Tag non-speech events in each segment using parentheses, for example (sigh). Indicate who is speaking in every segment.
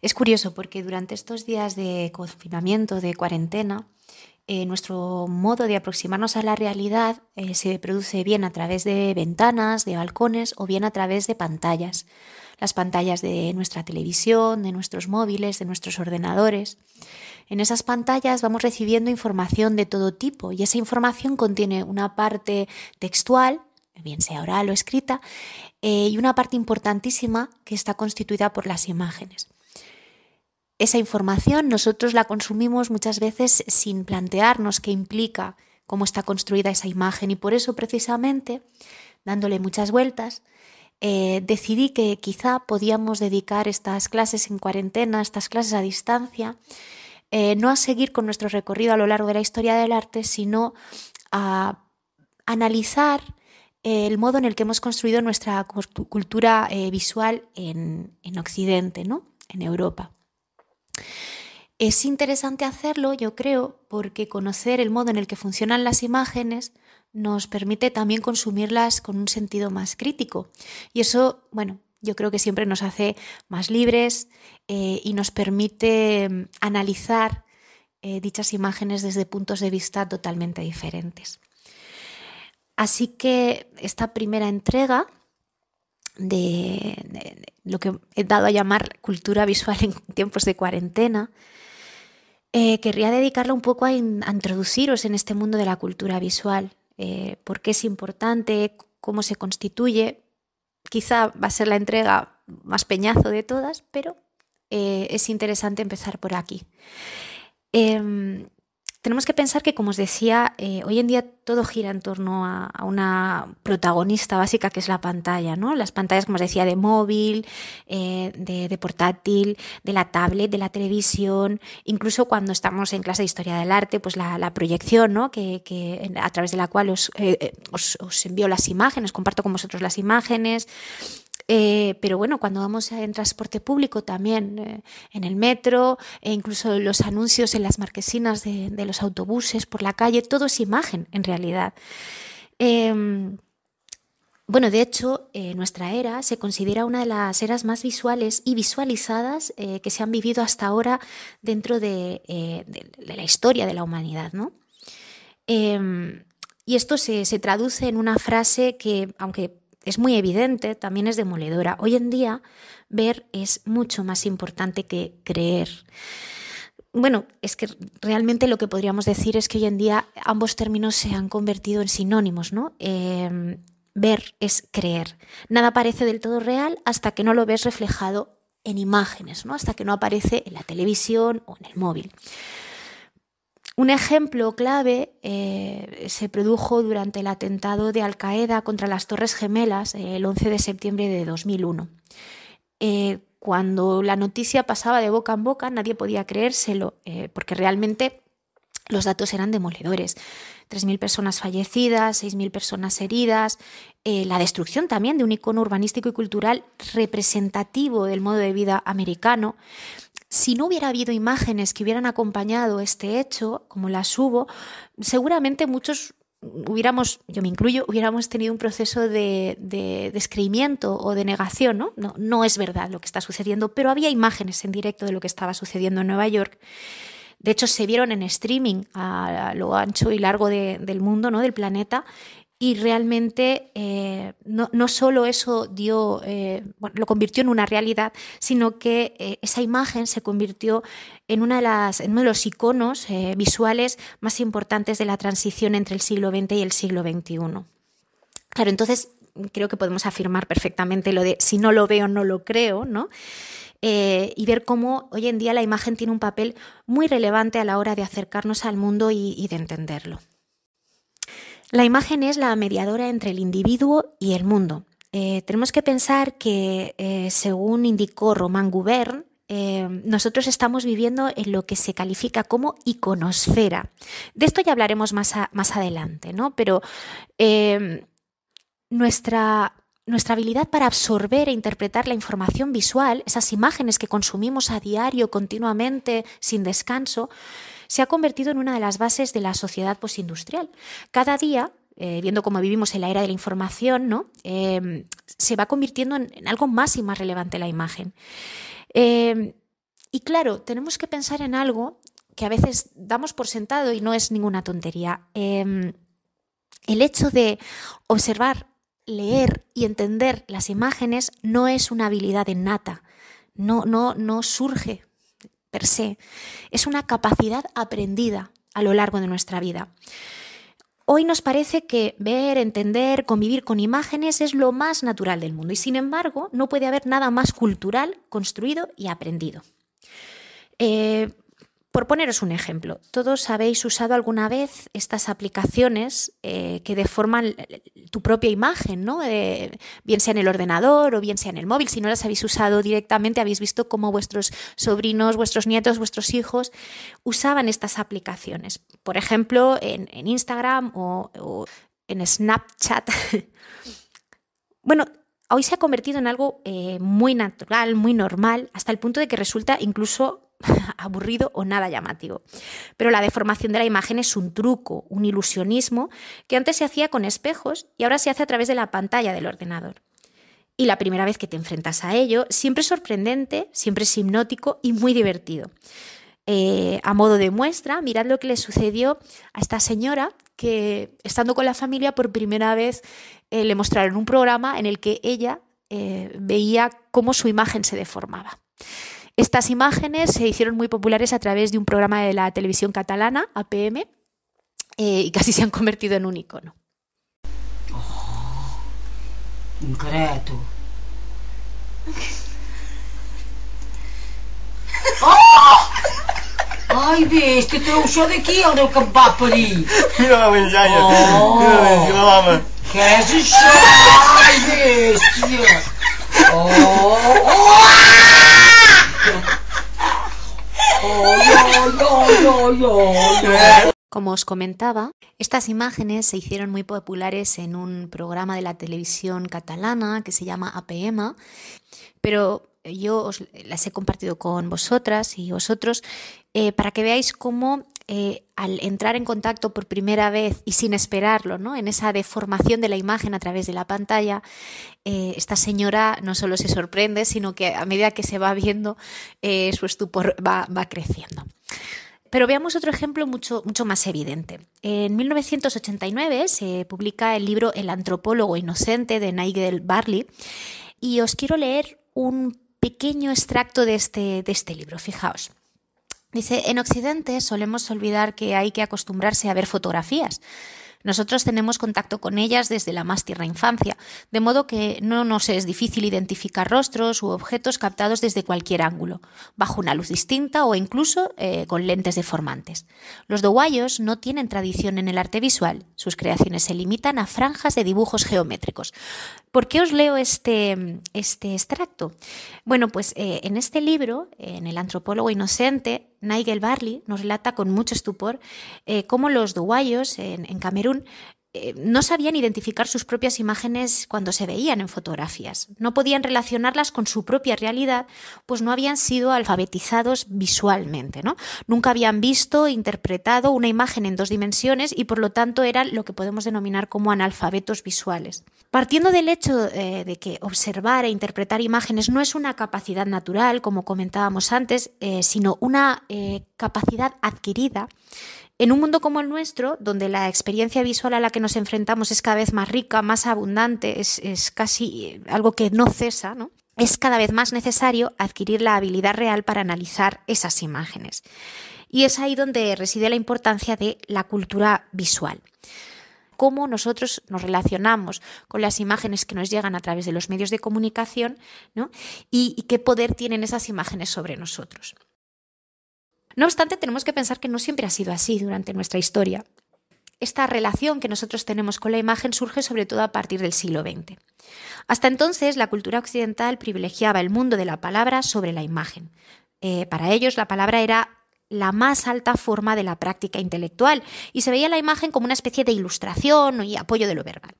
Speaker 1: Es curioso porque durante estos días de confinamiento, de cuarentena, eh, nuestro modo de aproximarnos a la realidad eh, se produce bien a través de ventanas, de balcones o bien a través de pantallas. Las pantallas de nuestra televisión, de nuestros móviles, de nuestros ordenadores. En esas pantallas vamos recibiendo información de todo tipo y esa información contiene una parte textual, bien sea oral o escrita, eh, y una parte importantísima que está constituida por las imágenes esa información nosotros la consumimos muchas veces sin plantearnos qué implica, cómo está construida esa imagen y por eso precisamente, dándole muchas vueltas, eh, decidí que quizá podíamos dedicar estas clases en cuarentena, estas clases a distancia, eh, no a seguir con nuestro recorrido a lo largo de la historia del arte, sino a analizar el modo en el que hemos construido nuestra cultura eh, visual en, en Occidente, ¿no? en Europa. Es interesante hacerlo, yo creo, porque conocer el modo en el que funcionan las imágenes nos permite también consumirlas con un sentido más crítico. Y eso, bueno, yo creo que siempre nos hace más libres eh, y nos permite mm, analizar eh, dichas imágenes desde puntos de vista totalmente diferentes. Así que esta primera entrega de, lo que he dado a llamar cultura visual en (laughs) tiempos de cuarentena, eh, querría dedicarla un poco a, introduciros en este mundo de la cultura visual, eh, por qué es importante, cómo se constituye. Quizá va a ser la entrega más peñazo de todas, pero eh, es interesante empezar por aquí. Em, tenemos que pensar que, como os decía, eh, hoy en día todo gira en torno a, una protagonista básica que es la pantalla, ¿no? Las pantallas, como os decía, de móvil, eh, de, portátil, de la tablet, de la televisión, incluso cuando estamos en clase de historia del arte, pues la, proyección, ¿no? Que, a través de la cual eh, os, os envío las imágenes, comparto con vosotros las imágenes. Eh, pero bueno, cuando vamos en transporte público también, eh, en el metro, e incluso los anuncios en las marquesinas de, los autobuses, por la calle, todo es imagen en realidad. Em, bueno, de hecho, eh, nuestra era se considera una de las eras más visuales y visualizadas que se han vivido hasta ahora dentro de, la historia de la humanidad, em, y esto se, se, traduce en una frase que, aunque es muy evidente, también es demoledora. Hoy en día ver es mucho más importante que creer. Bueno, es que realmente lo que podríamos decir es que hoy en día ambos términos se han convertido en sinónimos, ¿no? Em, ver es creer. Nada parece del todo real hasta que no lo ves reflejado en imágenes, ¿no? Hasta que no aparece en la televisión o en el móvil. Un ejemplo clave eh, se produjo durante el atentado de Al-Qaeda contra las Torres Gemelas eh, el 11 de septiembre de 2001. Eh, cuando la noticia pasaba de boca en boca, nadie podía creérselo, porque realmente los datos eran demoledores. 3.000 personas fallecidas, 6.000 personas heridas, la destrucción también de un icono urbanístico y cultural representativo del modo de vida americano si no hubiera habido imágenes que hubieran acompañado este hecho, como las hubo, seguramente muchos hubiéramos, yo me incluyo, hubiéramos tenido un proceso de, descreimiento o de negación, ¿no? ¿no? es verdad lo que está sucediendo, pero había imágenes en directo de lo que estaba sucediendo en Nueva York. De hecho, se vieron en streaming a lo ancho y largo del mundo, ¿no? del planeta, y realmente eh, no, solo eso dio, eh, lo convirtió en una realidad, sino que eh, esa imagen se convirtió en, una de las, uno de los iconos visuales más importantes de la transición entre el siglo XX y el siglo XXI. Claro, entonces creo que podemos afirmar perfectamente lo de si no lo veo, no lo creo, ¿no? y ver cómo hoy en día la imagen tiene un papel muy relevante a la hora de acercarnos al mundo y de entenderlo. La imagen es la mediadora entre el individuo y el mundo. Eh, tenemos que pensar que, eh, según indicó Román Gubern, eh, nosotros estamos viviendo en lo que se califica como iconosfera. De esto ya hablaremos más, más adelante, Pero nuestra nuestra habilidad para absorber e interpretar la información visual, esas imágenes que consumimos a diario, continuamente, sin descanso, se ha convertido en una de las bases de la sociedad postindustrial. Cada día eh, viendo cómo vivimos en la era de la información, ¿no? Em, se va convirtiendo en, algo más y más relevante la imagen. Em, y claro, tenemos que pensar en algo que a veces damos por sentado y no es ninguna tontería. Em, el hecho de observar, leer y entender las imágenes no es una habilidad innata, no, no, no surge per se, es una capacidad aprendida a lo largo de nuestra vida. Hoy nos parece que ver, entender, convivir con imágenes es lo más natural del mundo y sin embargo no puede haber nada más cultural, construido y aprendido. Eh, por poneros un ejemplo, todos habéis usado alguna vez estas aplicaciones eh, que deforman tu propia imagen, ¿no? Eh, bien sea en el ordenador o bien sea en el móvil. Si no las habéis usado directamente, habéis visto cómo vuestros sobrinos, vuestros nietos, vuestros hijos usaban estas aplicaciones. Por ejemplo, en, Instagram o, en Snapchat. (laughs) bueno, hoy se ha convertido en algo eh, muy natural, muy normal, hasta el punto de que resulta incluso (laughs) aburrido o nada llamativo. Pero la deformación de la imagen es un truco, un ilusionismo que antes se hacía con espejos y ahora se hace a través de la pantalla del ordenador. Y la primera vez que te enfrentas a ello, siempre sorprendente, siempre es hipnótico y muy divertido. Eh, a modo de muestra, mirad lo que le sucedió a esta señora que, estando con la familia, por primera vez eh, le mostraron un programa en el que ella eh, veía cómo su imagen se deformaba. Estas imágenes se hicieron muy populares a través de un programa de la televisión catalana, APM, eh, y casi se han convertido en un icono. Oh, increto. Ay, (laughs) ¿ves que este treu de aquí, el del que em parir. (laughs) Mira la menjaia, oh. mira la menjaia, Qué és això? Ai, bèstia! Oh! oh! (laughs) Como os comentaba, estas imágenes se hicieron muy populares en un programa de la televisión catalana que se llama APM, pero yo las he compartido con vosotras y vosotros eh, para que veáis cómo eh, al entrar en contacto por primera vez y sin esperarlo, ¿no? en esa deformación de la imagen a través de la pantalla, eh, esta señora no solo se sorprende, sino que a medida que se va viendo, eh, su estupor va, creciendo. Pero veamos otro ejemplo mucho, más evidente. En 1989 se publica el libro El antropólogo inocente de Nigel Barley y os quiero leer un pequeño extracto de este, de este libro. Fijaos. Dice, en Occidente solemos olvidar que hay que acostumbrarse a ver fotografías. Nosotros tenemos contacto con ellas desde la más tierna infancia, de modo que no nos es difícil identificar rostros u objetos captados desde cualquier ángulo, bajo una luz distinta o incluso eh, con lentes deformantes. Los doguayos no tienen tradición en el arte visual, sus creaciones se limitan a franjas de dibujos geométricos. ¿Por qué os leo este, este extracto? Bueno, pues eh, en este libro, en El antropólogo inocente, Nigel Barley nos relata con mucho estupor eh, cómo los duwayos en, en Camerún eh, no sabían identificar sus propias imágenes cuando se veían en fotografías, no podían relacionarlas con su propia realidad, pues no habían sido alfabetizados visualmente, ¿no? Nunca habían visto, interpretado una imagen en dos dimensiones y por lo tanto eran lo que podemos denominar como analfabetos visuales. Partiendo del hecho eh, de que observar e interpretar imágenes no es una capacidad natural, como comentábamos antes, eh, sino una capacidad adquirida, en un mundo como el nuestro, donde la experiencia visual a la que nos enfrentamos es cada vez más rica, más abundante, es, casi eh, algo que no cesa, ¿no? es cada vez más necesario adquirir la habilidad real para analizar esas imágenes. Y es ahí donde reside la importancia de la cultura visual cómo nosotros nos relacionamos con las imágenes que nos llegan a través de los medios de comunicación y qué poder tienen esas imágenes sobre nosotros. No obstante, tenemos que pensar que no siempre ha sido así durante nuestra historia. Esta relación que nosotros tenemos con la imagen surge sobre todo a partir del siglo XX. Hasta entonces, la cultura occidental privilegiaba el mundo de la palabra sobre la imagen. Eh, para ellos, la palabra era la más alta forma de la práctica intelectual y se veía la imagen como una especie de ilustración y apoyo de lo verbal.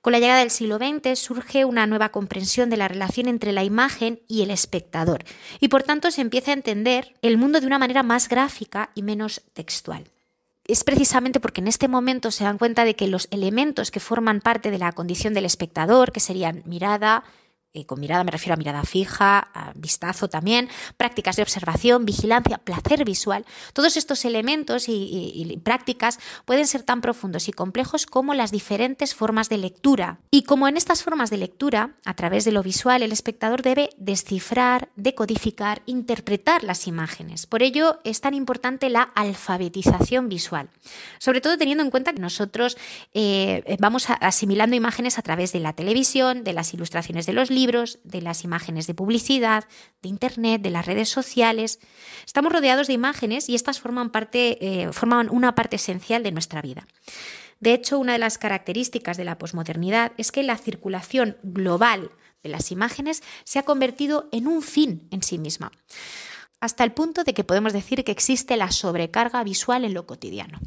Speaker 1: Con la llegada del siglo XX surge una nueva comprensión de la relación entre la imagen y el espectador y por tanto se empieza a entender el mundo de una manera más gráfica y menos textual es precisamente porque en este momento se dan cuenta de que los elementos que forman parte de la condición del espectador, que serían mirada, eh, con mirada me refiero a mirada fija, a vistazo también, prácticas de observación, vigilancia, placer visual. Todos estos elementos y, prácticas pueden ser tan profundos y complejos como las diferentes formas de lectura. Y como en estas formas de lectura, a través de lo visual, el espectador debe descifrar, decodificar, interpretar las imágenes. Por ello es tan importante la alfabetización visual, sobre todo teniendo en cuenta que nosotros eh, vamos asimilando imágenes a través de la televisión, de las ilustraciones de los libros, de las imágenes de publicidad, de Internet, de las redes sociales. Estamos rodeados de imágenes y estas forman, eh, forman una parte esencial de nuestra vida. De hecho, una de las características de la posmodernidad es que la circulación global de las imágenes se ha convertido en un fin en sí misma, hasta el punto de que podemos decir que existe la sobrecarga visual en lo cotidiano.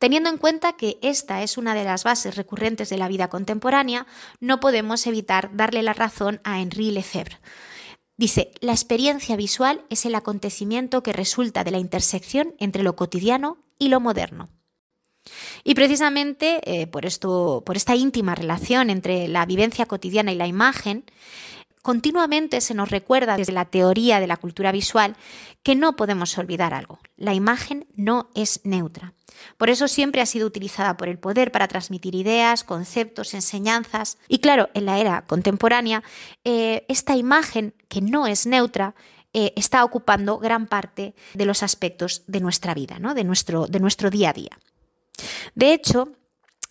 Speaker 1: Teniendo en cuenta que esta es una de las bases recurrentes de la vida contemporánea, no podemos evitar darle la razón a Henri Lefebvre. Dice, la experiencia visual es el acontecimiento que resulta de la intersección entre lo cotidiano y lo moderno. Y precisamente eh, por, esto, por esta íntima relación entre la vivencia cotidiana y la imagen, continuamente se nos recuerda desde la teoría de la cultura visual que no podemos olvidar algo, la imagen no es neutra. Por eso siempre ha sido utilizada por el poder para transmitir ideas, conceptos, enseñanzas. Y claro, en la era contemporánea, eh, esta imagen, que no es neutra, eh, está ocupando gran parte de los aspectos de nuestra vida, de, nuestro, de nuestro día a día. De hecho,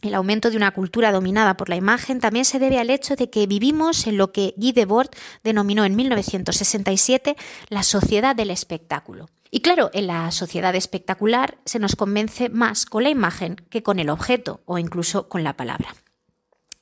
Speaker 1: el aumento de una cultura dominada por la imagen también se debe al hecho de que vivimos en lo que Guy Debord denominó en 1967 la sociedad del espectáculo. Y claro, en la sociedad espectacular se nos convence más con la imagen que con el objeto o incluso con la palabra.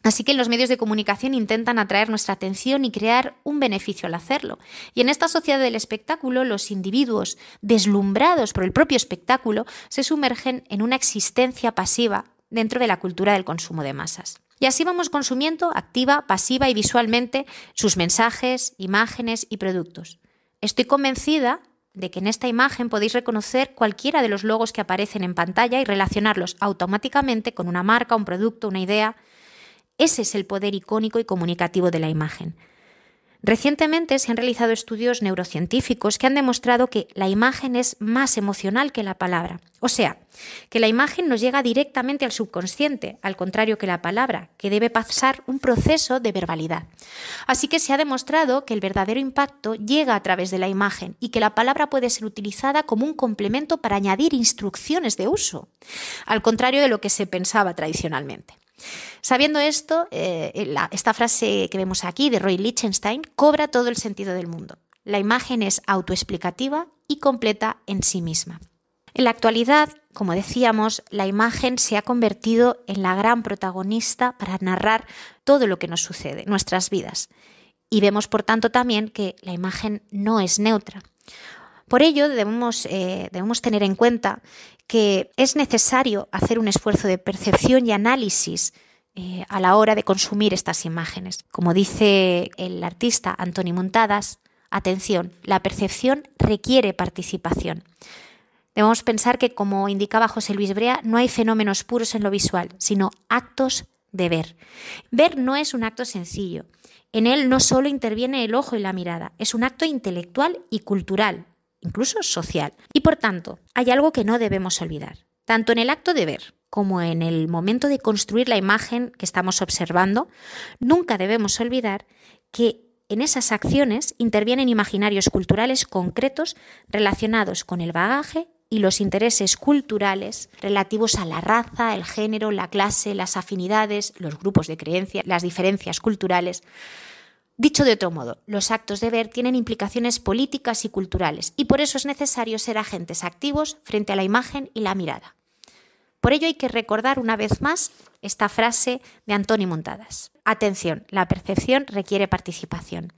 Speaker 1: Así que los medios de comunicación intentan atraer nuestra atención y crear un beneficio al hacerlo. Y en esta sociedad del espectáculo, los individuos, deslumbrados por el propio espectáculo, se sumergen en una existencia pasiva dentro de la cultura del consumo de masas. Y así vamos consumiendo activa, pasiva y visualmente sus mensajes, imágenes y productos. Estoy convencida de que en esta imagen podéis reconocer cualquiera de los logos que aparecen en pantalla y relacionarlos automáticamente con una marca, un producto, una idea. Ese es el poder icónico y comunicativo de la imagen. Recientemente se han realizado estudios neurocientíficos que han demostrado que la imagen es más emocional que la palabra. O sea, que la imagen nos llega directamente al subconsciente, al contrario que la palabra, que debe pasar un proceso de verbalidad. Así que se ha demostrado que el verdadero impacto llega a través de la imagen y que la palabra puede ser utilizada como un complemento para añadir instrucciones de uso, al contrario de lo que se pensaba tradicionalmente. Sabiendo esto, eh, esta frase que vemos aquí de Roy Lichtenstein cobra todo el sentido del mundo. La imagen es autoexplicativa y completa en sí misma. En la actualidad, como decíamos, la imagen se ha convertido en la gran protagonista para narrar todo lo que nos sucede, nuestras vidas. Y vemos, por tanto, también que la imagen no es neutra. Por ello, debemos, eh, debemos tener en cuenta que es necesario hacer un esfuerzo de percepción y análisis eh, a la hora de consumir estas imágenes. Como dice el artista Antoni Montadas, atención, la percepción requiere participación. Debemos pensar que, como indicaba José Luis Brea, no hay fenómenos puros en lo visual, sino actos de ver. Ver no es un acto sencillo. En él no solo interviene el ojo y la mirada, es un acto intelectual y cultural, incluso social. Y por tanto, hay algo que no debemos olvidar, tanto en el acto de ver como en el momento de construir la imagen que estamos observando, nunca debemos olvidar que en esas acciones intervienen imaginarios culturales concretos relacionados con el bagaje y los intereses culturales relativos a la raza, el género, la clase, las afinidades, los grupos de creencias, las diferencias culturales, Dicho de otro modo, los actos de ver tienen implicaciones políticas y culturales, y por eso es necesario ser agentes activos frente a la imagen y la mirada. Por ello hay que recordar una vez más esta frase de Antoni Montadas. Atención, la percepción requiere participación.